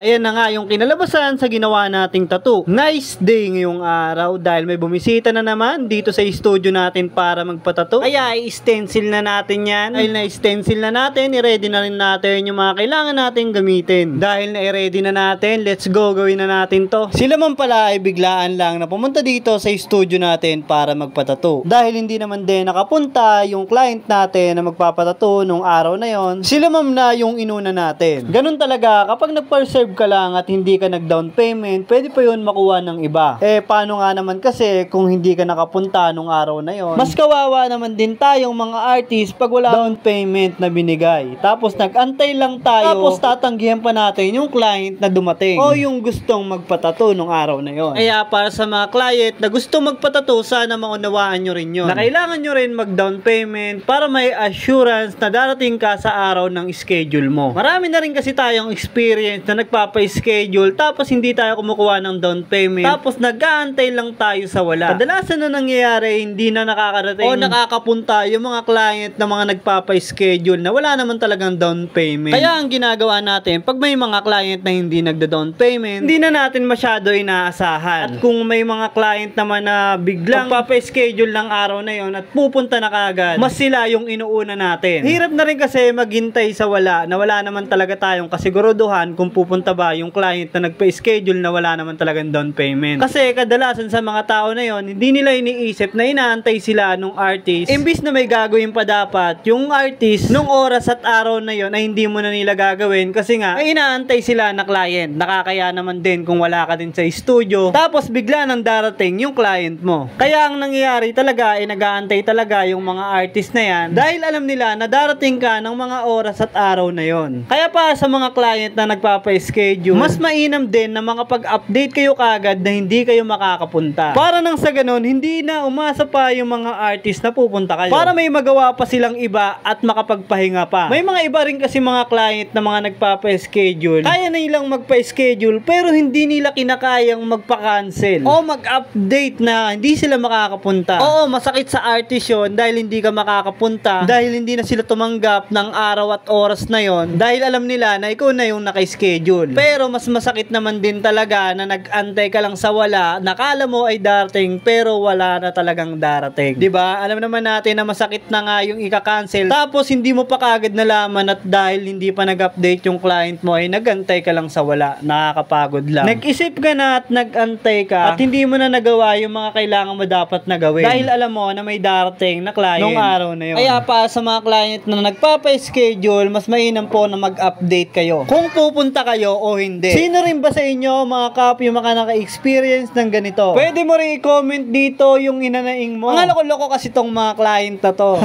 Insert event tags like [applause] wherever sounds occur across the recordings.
Ayan na nga yung kinalabasan sa ginawa nating tattoo. Nice day ngayong araw dahil may bumisita na naman dito sa studio natin para magpatato. Kaya i-stencil na natin yan. Dahil na-stencil na natin, i-ready na rin natin yung mga kailangan natin gamitin. Dahil na-ready na natin, let's go gawin na natin to. Sila man pala ay biglaan lang na pumunta dito sa studio natin para magpatato. Dahil hindi naman din nakapunta yung client natin na magpapatato nung araw na yon. Sila ma'am na yung inuna natin. Ganun talaga kapag nag-serve reserve ka lang at hindi ka nag-down payment, pwede pa yun makuha ng iba. Eh, paano nga naman kasi kung hindi ka nakapunta nung araw na yon Mas kawawa naman din tayong mga artist pag wala down payment na binigay. Tapos nag-antay lang tayo, tapos tatanggihan pa natin yung client na dumating. O yung gustong magpatato nung araw na yon Kaya para sa mga client na gusto magpatato, sana maunawaan nyo rin yun. Na kailangan nyo rin mag-down payment para may assurance na darating ka sa araw ng schedule mo. Marami na rin kasi tayong experience na nagpa nagpapa-schedule, tapos hindi tayo kumukuha ng down payment, tapos nag-aantay lang tayo sa wala. Kadalasan na nangyayari, hindi na nakakarating o nakakapunta yung mga client na mga nagpapa-schedule na wala naman talagang down payment. Kaya ang ginagawa natin, pag may mga client na hindi nagda-down payment, hindi na natin masyado inaasahan. At kung may mga client naman na biglang magpapa-schedule ng araw na yon at pupunta na kagad, mas sila yung inuuna natin. Hirap na rin kasi maghintay sa wala na wala naman talaga tayong kasiguruduhan kung pupunta tumataba yung client na nagpa-schedule na wala naman talagang down payment. Kasi kadalasan sa mga tao na yon, hindi nila iniisip na inaantay sila nung artist. Imbis na may gagawin pa dapat, yung artist, nung oras at araw na yon ay hindi mo na nila gagawin kasi nga, ay inaantay sila na client. Nakakaya naman din kung wala ka din sa studio. Tapos bigla nang darating yung client mo. Kaya ang nangyayari talaga ay nagaantay talaga yung mga artist na yan dahil alam nila na darating ka ng mga oras at araw na yon. Kaya pa sa mga client na nagpapa-schedule schedule, mas mainam din na mga pag update kayo kagad na hindi kayo makakapunta. Para nang sa ganun, hindi na umasa pa yung mga artist na pupunta kayo. Para may magawa pa silang iba at makapagpahinga pa. May mga iba rin kasi mga client na mga nagpapa-schedule. Kaya na nilang magpa-schedule pero hindi nila kinakayang magpa-cancel o mag-update na hindi sila makakapunta. Oo, masakit sa artist yun dahil hindi ka makakapunta dahil hindi na sila tumanggap ng araw at oras na yon dahil alam nila na ikaw na yung naka-schedule. Idol. Pero mas masakit naman din talaga na nag-antay ka lang sa wala, nakala mo ay darating pero wala na talagang darating. 'Di ba? Alam naman natin na masakit na nga yung ika-cancel. Tapos hindi mo pa kagad nalaman at dahil hindi pa nag-update yung client mo ay nagantay ka lang sa wala. Nakakapagod lang. Nag-isip ka na at nag-antay ka at hindi mo na nagawa yung mga kailangan mo dapat na gawin. Dahil alam mo na may darating na client nung araw na yun. Kaya pa sa mga client na nagpapa-schedule, mas mainam po na mag-update kayo. Kung pupunta kayo o hindi. Sino rin ba sa inyo mga kap yung mga naka-experience ng ganito? Pwede mo rin i-comment dito yung inanaing mo. Mga loko-loko kasi tong mga client na to. [laughs]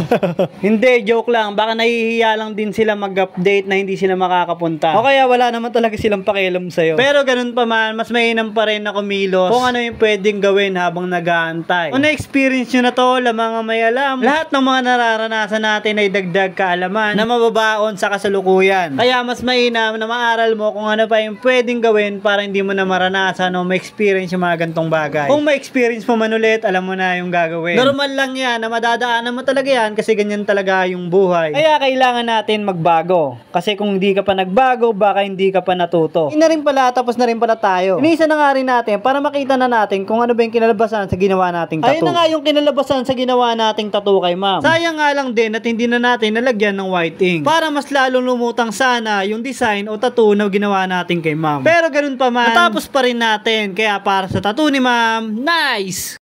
hindi, joke lang. Baka nahihiya lang din sila mag-update na hindi sila makakapunta. O kaya wala naman talaga silang pakialam sa'yo. Pero ganun pa man, mas mainam pa rin na kumilos kung ano yung pwedeng gawin habang nag-aantay. Kung na-experience nyo na to, lamang may alam, lahat ng mga nararanasan natin ay dagdag kaalaman na mababaon sa kasalukuyan. Kaya mas mainam na maaral mo kung ano ano pa yung pwedeng gawin para hindi mo na maranasan o ma-experience yung mga gantong bagay. Kung ma-experience mo man ulit, alam mo na yung gagawin. Normal lang yan na madadaanan mo talaga yan kasi ganyan talaga yung buhay. Kaya kailangan natin magbago. Kasi kung hindi ka pa nagbago, baka hindi ka pa natuto. Hindi na rin pala, tapos na rin pala tayo. Inisa na nga rin natin para makita na natin kung ano ba yung kinalabasan sa ginawa nating tattoo. Ayun na nga yung kinalabasan sa ginawa nating tattoo kay ma'am. Sayang nga lang din at hindi na natin nalagyan ng white ink. Para mas lalong lumutang sana yung design o tattoo na ginawa natin kay ma'am. Pero ganun pa man, natapos pa rin natin. Kaya para sa tattoo ni ma'am, nice!